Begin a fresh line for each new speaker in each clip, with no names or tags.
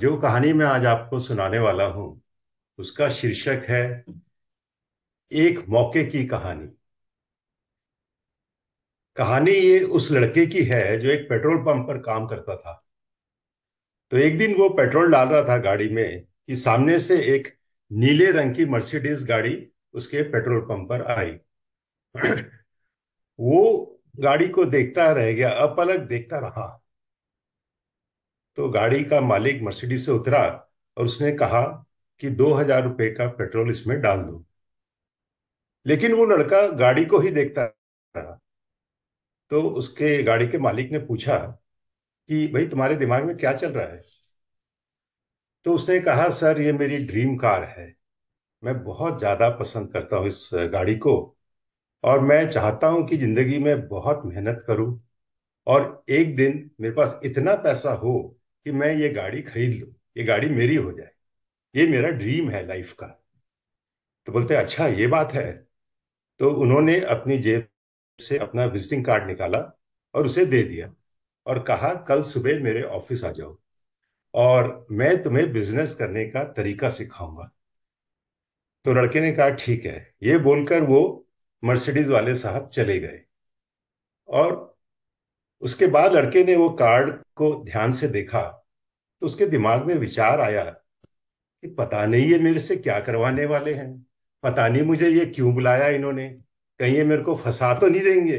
जो कहानी मैं आज आपको सुनाने वाला हूं उसका शीर्षक है एक मौके की कहानी कहानी ये उस लड़के की है जो एक पेट्रोल पंप पर काम करता था तो एक दिन वो पेट्रोल डाल रहा था गाड़ी में कि सामने से एक नीले रंग की मर्सिडीज गाड़ी उसके पेट्रोल पंप पर आई वो गाड़ी को देखता रह गया अपलग देखता रहा तो गाड़ी का मालिक मर्सिडीज से उतरा और उसने कहा कि दो हजार रुपये का पेट्रोल इसमें डाल दो लेकिन वो लड़का गाड़ी को ही देखता रहा तो उसके गाड़ी के मालिक ने पूछा कि भाई तुम्हारे दिमाग में क्या चल रहा है तो उसने कहा सर ये मेरी ड्रीम कार है मैं बहुत ज़्यादा पसंद करता हूं इस गाड़ी को और मैं चाहता हूं कि ज़िंदगी में बहुत मेहनत करूं और एक दिन मेरे पास इतना पैसा हो कि मैं ये गाड़ी खरीद लू ये गाड़ी मेरी हो जाए ये मेरा ड्रीम है लाइफ का तो बोलते अच्छा ये बात है तो उन्होंने अपनी जेब से अपना विजिटिंग कार्ड निकाला और उसे दे दिया और कहा कल सुबह मेरे ऑफिस आ जाओ और मैं तुम्हें बिजनेस करने का तरीका सिखाऊंगा तो लड़के ने कहा ठीक है ये बोलकर वो मर्सिडीज वाले साहब चले गए और उसके बाद लड़के ने वो कार्ड को ध्यान से देखा तो उसके दिमाग में विचार आया कि पता नहीं ये मेरे से क्या करवाने वाले हैं पता नहीं मुझे ये क्यों बुलाया इन्होंने कहीं ये मेरे को फंसा तो नहीं देंगे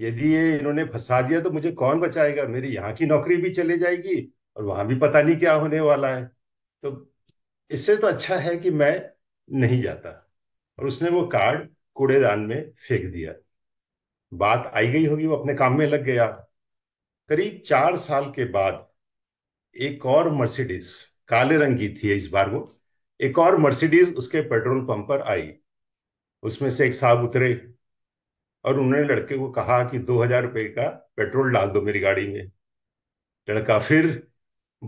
यदि ये इन्होंने फंसा दिया तो मुझे कौन बचाएगा मेरी यहाँ की नौकरी भी चले जाएगी और वहां भी पता नहीं क्या होने वाला है तो इससे तो अच्छा है कि मैं नहीं जाता और उसने वो कार्ड कूड़ेदान में फेंक दिया बात आई गई होगी वो अपने काम में लग गया करीब चार साल के बाद एक और मर्सिडीज काले रंग की थी इस बार वो एक और मर्सिडीज उसके पेट्रोल पंप पर आई उसमें से एक साहब उतरे और उन्होंने लड़के को कहा कि दो हजार रुपये का पेट्रोल डाल दो मेरी गाड़ी में लड़का फिर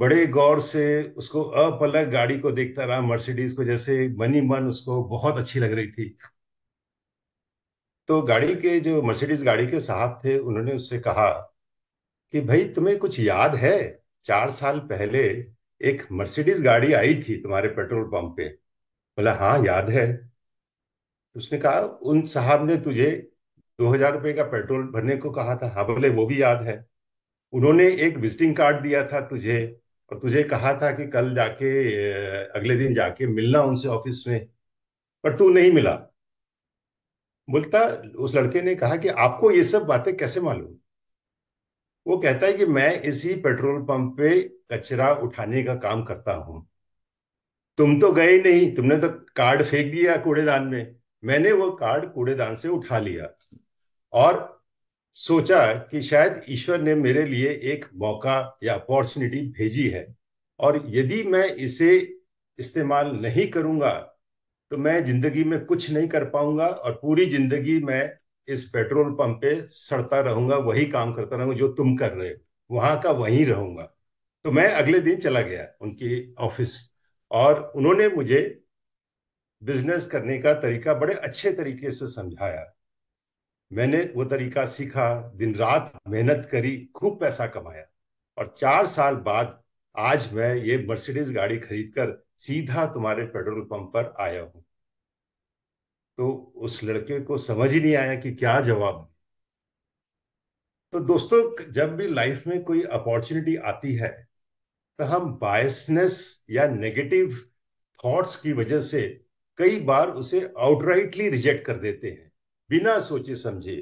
बड़े गौर से उसको अपलग गाड़ी को देखता रहा मर्सिडीज को जैसे मनी मन उसको बहुत अच्छी लग रही थी तो गाड़ी के जो मर्सिडीज गाड़ी के साहब थे उन्होंने उससे कहा कि भाई तुम्हें कुछ याद है चार साल पहले एक मर्सिडीज गाड़ी आई थी तुम्हारे पेट्रोल पंप पे बोला हाँ याद है तो उसने कहा उन साहब ने तुझे दो हजार रुपये का पेट्रोल भरने को कहा था हाँ बोले वो भी याद है उन्होंने एक विजिटिंग कार्ड दिया था तुझे और तुझे कहा था कि कल जाके अगले दिन जाके मिलना उनसे ऑफिस में पर तू नहीं मिला बोलता उस लड़के ने कहा कि आपको ये सब बातें कैसे मालूम वो कहता है कि मैं इसी पेट्रोल पंप पे कचरा उठाने का काम करता हूं तुम तो गए नहीं तुमने तो कार्ड फेंक दिया कूड़ेदान में मैंने वो कार्ड कूड़ेदान से उठा लिया और सोचा कि शायद ईश्वर ने मेरे लिए एक मौका या अपॉर्चुनिटी भेजी है और यदि मैं इसे इस्तेमाल नहीं करूंगा तो मैं जिंदगी में कुछ नहीं कर पाऊंगा और पूरी जिंदगी मैं इस पेट्रोल पंप पे सड़ता रहूंगा वही काम करता रहूंगा जो तुम कर रहे हो वहां का वही रहूंगा तो मैं अगले दिन चला गया उनकी ऑफिस और उन्होंने मुझे बिजनेस करने का तरीका बड़े अच्छे तरीके से समझाया मैंने वो तरीका सीखा दिन रात मेहनत करी खूब पैसा कमाया और चार साल बाद आज मैं ये मर्सिडीज गाड़ी खरीद कर सीधा तुम्हारे पेट्रोल पंप पर आया हूं तो उस लड़के को समझ ही नहीं आया कि क्या जवाब तो दोस्तों जब भी लाइफ में कोई अपॉर्चुनिटी आती है तो हम बायसनेस या नेगेटिव थॉट्स की वजह से कई बार उसे आउटराइटली रिजेक्ट कर देते हैं बिना सोचे समझे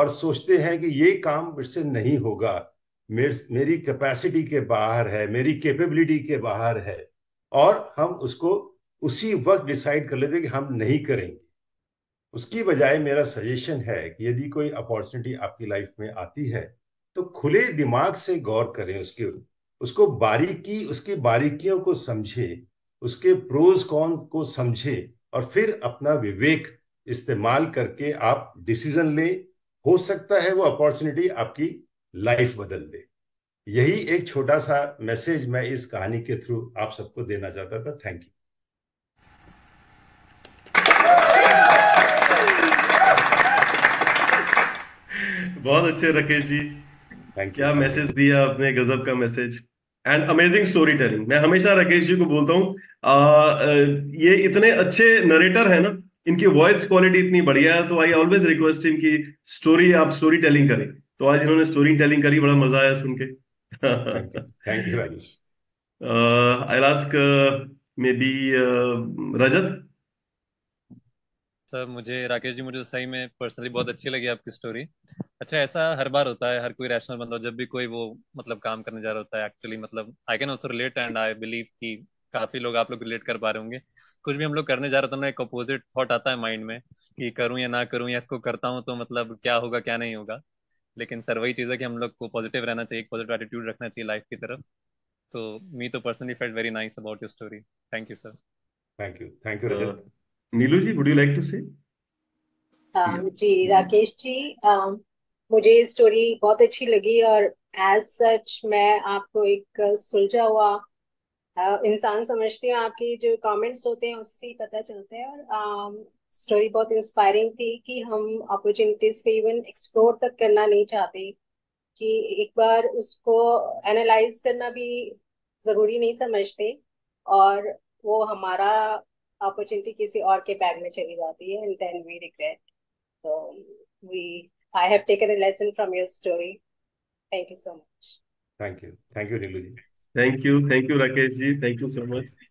और सोचते हैं कि ये काम मुझसे नहीं होगा मेरी कैपेसिटी के बाहर है मेरी कैपेबिलिटी के बाहर है और हम उसको उसी वक्त डिसाइड कर लेते कि हम नहीं करेंगे उसकी बजाय मेरा सजेशन है कि यदि कोई अपॉर्चुनिटी आपकी लाइफ में आती है तो खुले दिमाग से गौर करें उसके उसको बारीकी उसकी बारीकियों को समझे उसके प्रोज कौन को समझे और फिर अपना विवेक इस्तेमाल करके आप डिसीजन लें हो सकता है वो अपॉर्चुनिटी आपकी लाइफ बदल दे यही एक छोटा सा मैसेज मैं इस कहानी के थ्रू आप सबको देना चाहता था थैंक यू बहुत अच्छे राकेश जी थैंक क्या मैसेज दिया आपने गजब का message and amazing story telling मैं हमेशा राकेश जी को बोलता हूँ ये इतने अच्छे नरेटर है ना इनकी वॉइस क्वालिटी इतनी बढ़िया है तो आई ऑलवेज रिक्वेस्ट इनकी स्टोरी आप स्टोरी टेलिंग करें तो आज इन्होंने स्टोरी टेलिंग करी बड़ा मजा आया सुन के Thank you, Rajesh. Uh, I'll ask uh, maybe uh, Rajat. Sir मुझे राकेश जी मुझे तो सही में पर्सनली बहुत अच्छी लगी आपकी स्टोरी अच्छा ऐसा हर बार होता है हर कोई रैशनल बंदा जब भी कोई वो मतलब काम करने जा रहा होता है एक्चुअली मतलब I can also relate and I believe कि काफी लोग आप लोग रिलेट कर पा रहे होंगे कुछ भी हम लोग करने जा रहे होते ना एक अपोजिट थॉट आता है माइंड में कि करूँ या ना करूँ या इसको करता हूँ तो मतलब क्या होगा क्या नहीं होगा लेकिन सर वही चीज़ है कि हम लोग को पॉजिटिव रहना चाहिए पॉजिटिव एटीट्यूड रखना चाहिए लाइफ की तरफ तो मी तो personally felt very nice about your story thank you sir thank you thank you Rajat Neelu ji would you like to say ji Rakesh जी मुझे स्टोरी बहुत अच्छी लगी और एज सच मैं आपको एक सुलझा हुआ uh, इंसान समझती हूँ आपकी जो कमेंट्स होते हैं उससे ही पता चलता है और um, स्टोरी बहुत इंस्पायरिंग थी कि हम अपॉर्चुनिटीज को इवन एक्सप्लोर तक करना नहीं चाहते कि एक बार उसको एनालाइज करना भी जरूरी नहीं समझते और वो हमारा अपॉर्चुनिटी किसी और के बैग में चली जाती है and then we regret so we I have taken a lesson from your story thank you so much thank you thank you Rilu ji thank you thank you Rakesh ji thank you so much